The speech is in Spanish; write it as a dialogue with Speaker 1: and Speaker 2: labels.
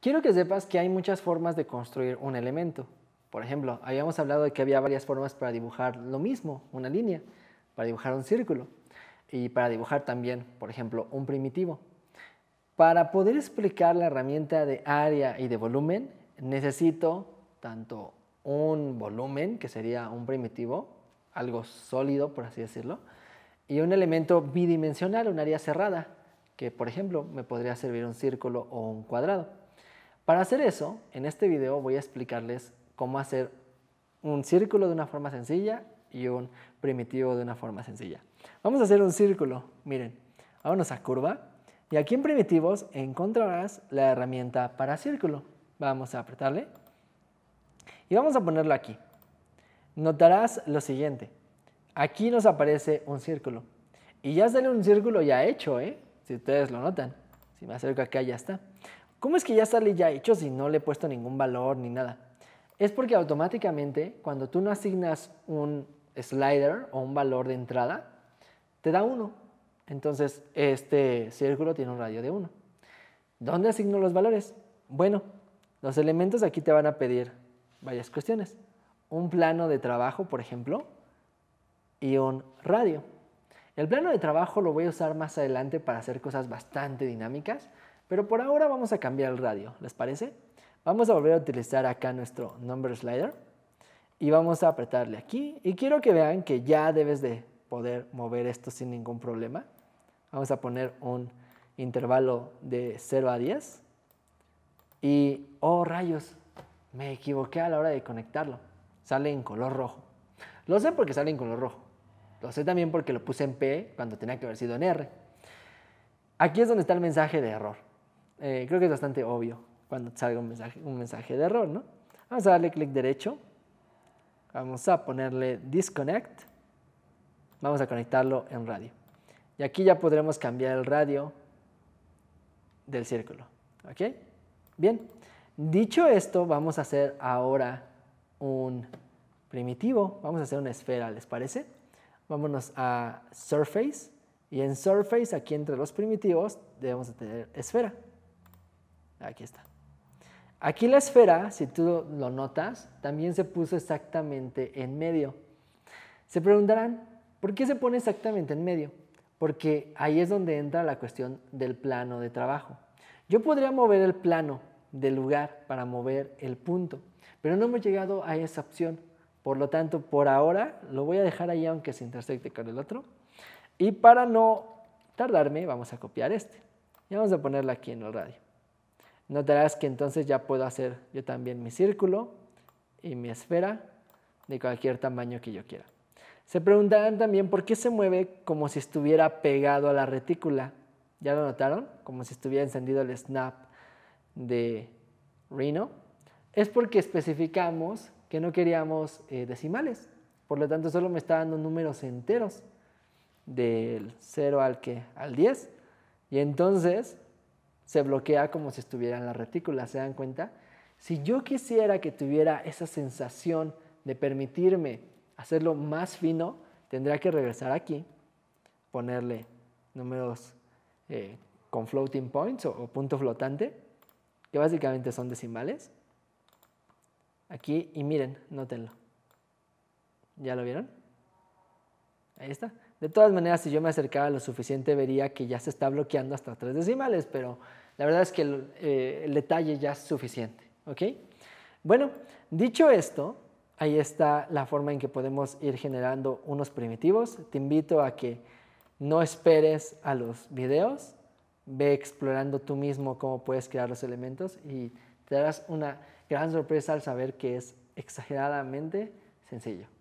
Speaker 1: Quiero que sepas que hay muchas formas de construir un elemento. Por ejemplo, habíamos hablado de que había varias formas para dibujar lo mismo, una línea, para dibujar un círculo y para dibujar también, por ejemplo, un primitivo. Para poder explicar la herramienta de área y de volumen, necesito tanto un volumen, que sería un primitivo, algo sólido, por así decirlo, y un elemento bidimensional, un área cerrada, que por ejemplo me podría servir un círculo o un cuadrado. Para hacer eso, en este video voy a explicarles cómo hacer un círculo de una forma sencilla y un primitivo de una forma sencilla. Vamos a hacer un círculo, miren, vámonos a curva y aquí en primitivos encontrarás la herramienta para círculo. Vamos a apretarle y vamos a ponerlo aquí. Notarás lo siguiente, aquí nos aparece un círculo y ya sale un círculo ya hecho, ¿eh? si ustedes lo notan. Si me acerco acá ya está. ¿Cómo es que ya sale ya hecho si no le he puesto ningún valor ni nada? Es porque automáticamente cuando tú no asignas un slider o un valor de entrada, te da uno. Entonces este círculo tiene un radio de 1. ¿Dónde asigno los valores? Bueno, los elementos aquí te van a pedir varias cuestiones. Un plano de trabajo, por ejemplo, y un radio. El plano de trabajo lo voy a usar más adelante para hacer cosas bastante dinámicas, pero por ahora vamos a cambiar el radio, ¿les parece? Vamos a volver a utilizar acá nuestro number slider y vamos a apretarle aquí. Y quiero que vean que ya debes de poder mover esto sin ningún problema. Vamos a poner un intervalo de 0 a 10. Y, oh rayos, me equivoqué a la hora de conectarlo. Sale en color rojo. Lo sé porque sale en color rojo. Lo sé también porque lo puse en P cuando tenía que haber sido en R. Aquí es donde está el mensaje de error. Eh, creo que es bastante obvio cuando salga un mensaje, un mensaje de error, ¿no? Vamos a darle clic derecho, vamos a ponerle disconnect, vamos a conectarlo en radio. Y aquí ya podremos cambiar el radio del círculo, ¿ok? Bien, dicho esto, vamos a hacer ahora un primitivo, vamos a hacer una esfera, ¿les parece? Vámonos a Surface, y en Surface, aquí entre los primitivos, debemos tener esfera. Aquí está. Aquí la esfera, si tú lo notas, también se puso exactamente en medio. Se preguntarán, ¿por qué se pone exactamente en medio? Porque ahí es donde entra la cuestión del plano de trabajo. Yo podría mover el plano del lugar para mover el punto, pero no hemos llegado a esa opción. Por lo tanto, por ahora lo voy a dejar ahí aunque se intersecte con el otro. Y para no tardarme, vamos a copiar este. Y vamos a ponerlo aquí en el radio. Notarás que entonces ya puedo hacer yo también mi círculo y mi esfera de cualquier tamaño que yo quiera. Se preguntarán también por qué se mueve como si estuviera pegado a la retícula. ¿Ya lo notaron? Como si estuviera encendido el snap de Rhino. Es porque especificamos que no queríamos eh, decimales. Por lo tanto, solo me está dando números enteros del 0 al, que, al 10. Y entonces se bloquea como si estuviera en la retícula, ¿se dan cuenta? Si yo quisiera que tuviera esa sensación de permitirme hacerlo más fino, tendría que regresar aquí, ponerle números eh, con floating points o, o, punto flotante, que básicamente son decimales. Aquí, y miren, nótenlo. ¿Ya lo vieron? Ahí está. De todas maneras, si yo me acercaba lo suficiente, vería que ya se está bloqueando hasta tres decimales, pero la verdad es que eh, el, detalle ya es suficiente. ¿Ok? Bueno, dicho esto, ahí está la forma en que podemos ir generando unos primitivos. Te invito a que no esperes a los videos, ve explorando tú mismo cómo puedes crear los elementos y te darás una gran sorpresa al saber que es exageradamente sencillo.